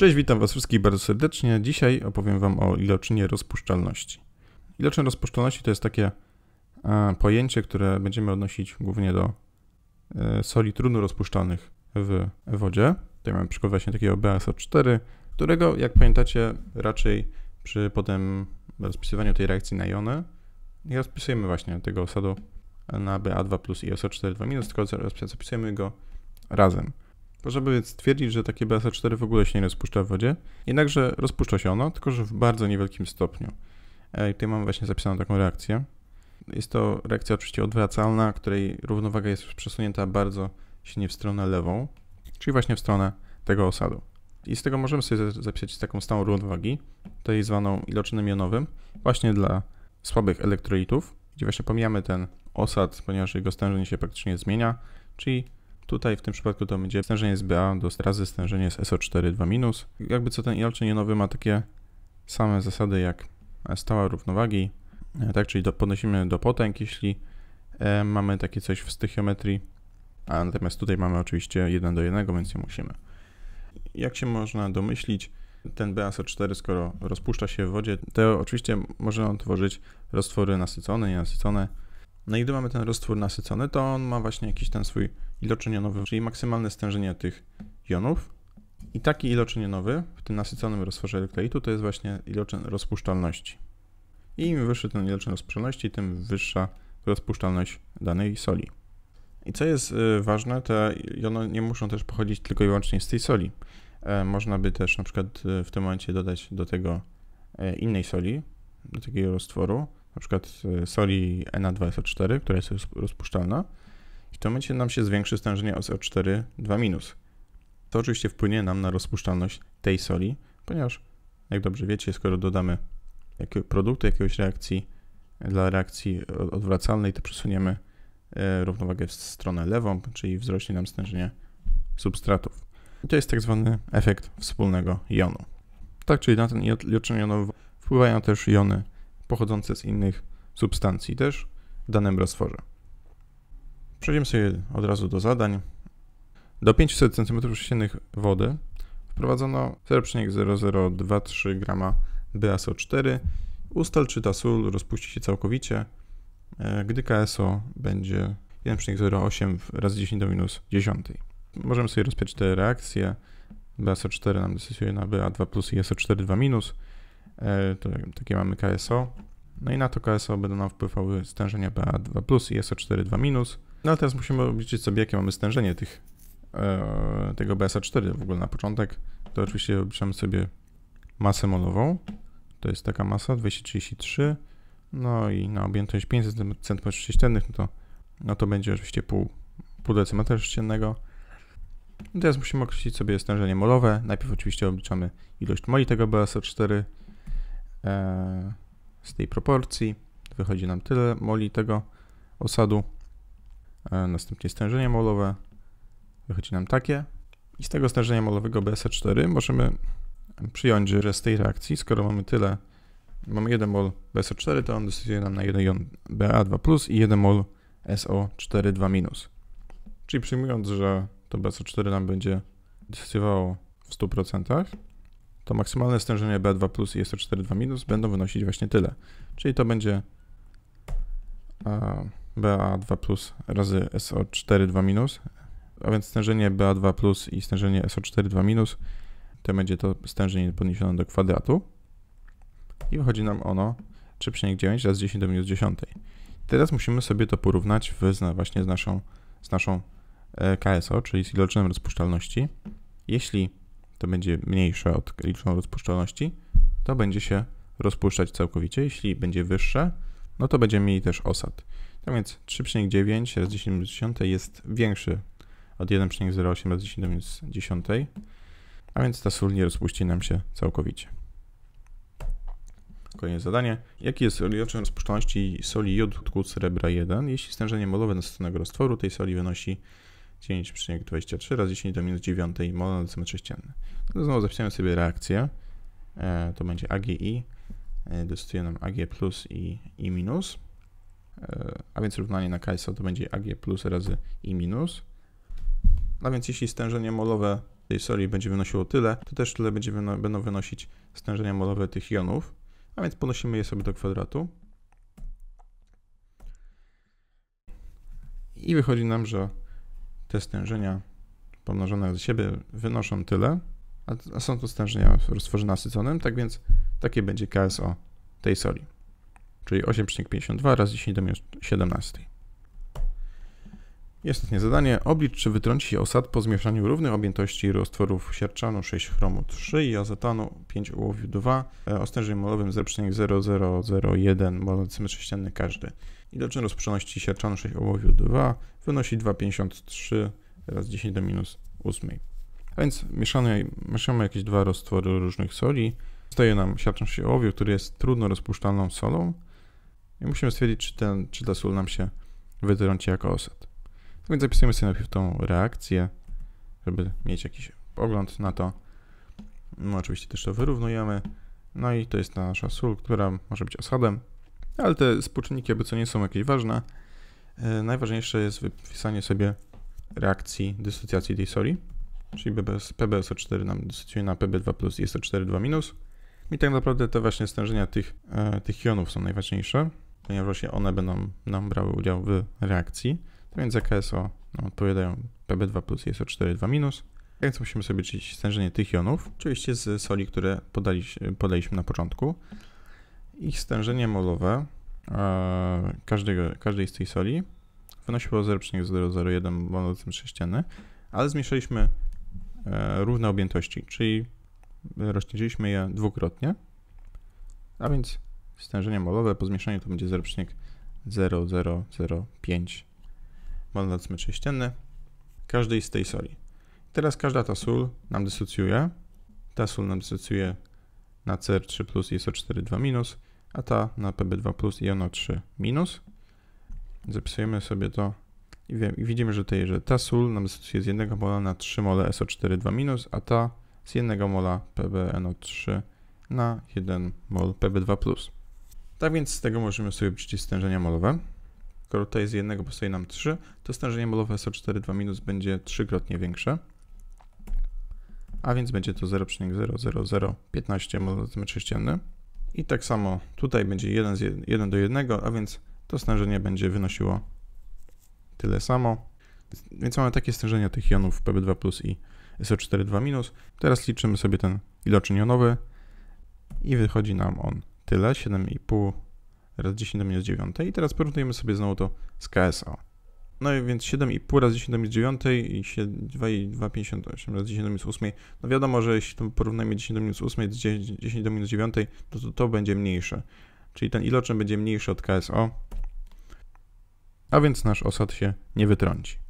Cześć, witam Was wszystkich bardzo serdecznie. Dzisiaj opowiem Wam o iloczynie rozpuszczalności. Iloczyn rozpuszczalności to jest takie e, pojęcie, które będziemy odnosić głównie do e, soli trudno rozpuszczalnych w wodzie. Tutaj mamy przykład właśnie takiego BSO4, którego, jak pamiętacie, raczej przy potem rozpisywaniu tej reakcji na jony nie rozpisujemy właśnie tego osadu na BA2 plus i SO4 2 minus, tylko zapisujemy go razem. Możemy więc stwierdzić, że takie BSA4 w ogóle się nie rozpuszcza w wodzie, jednakże rozpuszcza się ono, tylko że w bardzo niewielkim stopniu. E, I tutaj mamy właśnie zapisaną taką reakcję. Jest to reakcja oczywiście odwracalna, której równowaga jest przesunięta bardzo silnie w stronę lewą, czyli właśnie w stronę tego osadu. I z tego możemy sobie zapisać taką stałą równowagi, tutaj zwaną iloczynem jonowym, właśnie dla słabych elektrolitów, gdzie właśnie pomijamy ten osad, ponieważ jego stężenie się praktycznie zmienia, czyli Tutaj w tym przypadku to będzie stężenie z BA do razy stężenie z SO4 2-. Jakby co ten ialczyn jonowy ma takie same zasady jak stała równowagi, e, tak, czyli do, podnosimy do potęg, jeśli e, mamy takie coś w stychiometrii, a natomiast tutaj mamy oczywiście 1 do 1, więc nie musimy. Jak się można domyślić, ten BaSO4, skoro rozpuszcza się w wodzie, to oczywiście może on tworzyć roztwory nasycone, nienasycone. No i gdy mamy ten roztwór nasycony, to on ma właśnie jakiś ten swój iloczynionowy, czyli maksymalne stężenie tych jonów. I taki iloczynionowy w tym nasyconym roztworze elektrolitu to jest właśnie iloczyn rozpuszczalności. I im wyższy ten iloczyn rozpuszczalności, tym wyższa rozpuszczalność danej soli. I co jest y, ważne, te jony nie muszą też pochodzić tylko i wyłącznie z tej soli. E, można by też na przykład y, w tym momencie dodać do tego e, innej soli, do takiego roztworu, na przykład y, soli Na2SO4, która jest rozpuszczalna, i w tym momencie nam się zwiększy stężenie SO4 2-. To oczywiście wpłynie nam na rozpuszczalność tej soli, ponieważ jak dobrze wiecie, skoro dodamy produkty jakiejś reakcji dla reakcji odwracalnej, to przesuniemy e, równowagę w stronę lewą, czyli wzrośnie nam stężenie substratów. I to jest tak zwany efekt wspólnego jonu. Tak, czyli na ten iotron jonowy wpływają też jony pochodzące z innych substancji, też w danym roztworze. Przejdziemy sobie od razu do zadań. Do 500 cm3 wody wprowadzono 0,0023 g BSO4. Ustal, czy ta sól rozpuści się całkowicie, e, gdy KSO będzie 1,08 razy 10 do minus 10. Możemy sobie rozpiąć te reakcje. baso 4 nam decyduje na BA2 plus i SO4 2 minus. E, to takie mamy KSO. No i na to KSO będą nam wpływały stężenia BA2 plus i SO4 2 minus. No ale teraz musimy obliczyć sobie, jakie mamy stężenie tych, e, tego BSA4 w ogóle na początek. To oczywiście obliczamy sobie masę molową. To jest taka masa 233. No i na objętość 500 cm3, no to, no to będzie oczywiście pół, pół decymetra sześciennego. I no teraz musimy określić sobie stężenie molowe. Najpierw oczywiście obliczamy ilość moli tego BSa 4 e, z tej proporcji. Wychodzi nam tyle moli tego osadu. E, następnie stężenie molowe, wychodzi nam takie. I z tego stężenia molowego BSE4 możemy przyjąć, że z tej reakcji, skoro mamy tyle, mamy 1 mol bso 4 to on decyduje nam na 1 jon BA2+, i 1 mol so 42 Czyli przyjmując, że to BSO4 nam będzie decydowało w 100%, to maksymalne stężenie ba 2 i so 42 będą wynosić właśnie tyle. Czyli to będzie a, e, BA2 plus razy SO4 minus, a więc stężenie BA2 plus i stężenie SO4 minus, to będzie to stężenie podniesione do kwadratu i wychodzi nam ono 3,9 razy 10 do minus 10. Teraz musimy sobie to porównać w, właśnie z naszą, z naszą e, KSO, czyli z iloczynem rozpuszczalności. Jeśli to będzie mniejsze od iloczynu rozpuszczalności, to będzie się rozpuszczać całkowicie. Jeśli będzie wyższe, no to będziemy mieli też osad. Tak więc 3,9 razy 10 do 10 jest większy od 1,08 razy 10 do minus 10, a więc ta sól nie rozpuści nam się całkowicie. Kolejne zadanie. Jaki jest iloczyn rozpuszczalności soli jodku srebra 1, jeśli stężenie molowe nasyconego roztworu tej soli wynosi 9,23 razy 10 do minus 9 mol na decymetr sześcienny. No znowu zapisałem sobie reakcję. E, to będzie AgI. E, dostosuje nam Ag plus i, i minus. E, a więc równanie na KSO to będzie Ag plus razy I minus. A no więc jeśli stężenie molowe tej soli będzie wynosiło tyle, to też tyle będzie wyno będą wynosić stężenia molowe tych jonów, a więc ponosimy je sobie do kwadratu. I wychodzi nam, że te stężenia pomnożone ze siebie wynoszą tyle, a są to stężenia roztworzone asytonem, tak więc takie będzie KSO tej soli czyli 8,52 razy 10 do minus 17. Jest ostatnie zadanie. Oblicz, czy wytrąci się osad po zmieszaniu równych objętości roztworów siarczanu 6-chromu-3 i azotanu 5-ołowiu-2 e, ostężem molowym 0001 mol centymetr sześcienny każdy. Iloczyn rozprzoności siarczanu 6-ołowiu-2 wynosi 2,53 razy 10 do minus 8. A więc mieszamy, mieszamy jakieś dwa roztwory różnych soli. Staje nam siarczan 6-ołowiu, który jest trudno rozpuszczalną solą, i musimy stwierdzić, czy, ten, czy ta sól nam się wytrąci jako osad. Tak więc zapisujemy sobie najpierw tą reakcję, żeby mieć jakiś pogląd na to. No oczywiście też to wyrównujemy. No i to jest nasza sól, która może być osadem. Ale te współczynniki jakby co nie są jakieś ważne. E, najważniejsze jest wypisanie sobie reakcji dysocjacji tej soli, czyli PBSO4 nam dysocjuje na PB2 plus i SO4 2 minus. I tak naprawdę te właśnie stężenia tych, e, tych jonów są najważniejsze ponieważ właśnie one będą nam brały udział w reakcji. Tak więc za e KSO nam no, odpowiadają PB2 plus i SO4 minus. więc musimy sobie liczyć stężenie tych jonów, oczywiście z soli, które podaliśmy na początku. Ich stężenie molowe e, każdego, każdej z tej soli wynosiło 0,001 mol sześcienny, ale zmniejszyliśmy e, równe objętości, czyli rozdzieliliśmy je dwukrotnie, a więc stężenie molowe po zmieszaniu to będzie 0,0005 mol na decymetr sześcienny każdej z tej soli. Teraz każda ta sól nam dysocjuje. Ta sól nam dysocjuje na CR3 plus i SO4 minus, a ta na PB2 plus i NO3 minus. Zapisujemy sobie to i, wiem, i widzimy, że, tej, że ta sól nam dysocjuje z 1 mola na 3 mole SO4 minus, a ta z 1 mola PbNO3 na 1 mol PB2+. Tak więc z tego możemy sobie obliczyć stężenia molowe. Skoro to jest jednego, powstaje nam 3, to stężenie molowe SO4,2 minus będzie trzykrotnie większe. A więc będzie to 0,00015 mol na sześcienny. I tak samo tutaj będzie 1, z 1, 1 do 1, a więc to stężenie będzie wynosiło tyle samo. Więc mamy takie stężenia tych jonów PB2 plus i SO4,2 minus. Teraz liczymy sobie ten iloczyn jonowy i wychodzi nam on tyle, 7,5 razy 10 do minus 9. I teraz porównujemy sobie znowu to z KSO. No i więc 7,5 razy 10 do minus 9 i 2,58 razy 10 do minus 8. No wiadomo, że jeśli to porównamy 10 do minus 8 z 10 do minus 9, to, to to będzie mniejsze. Czyli ten iloczyn będzie mniejszy od KSO, a więc nasz osad się nie wytrąci.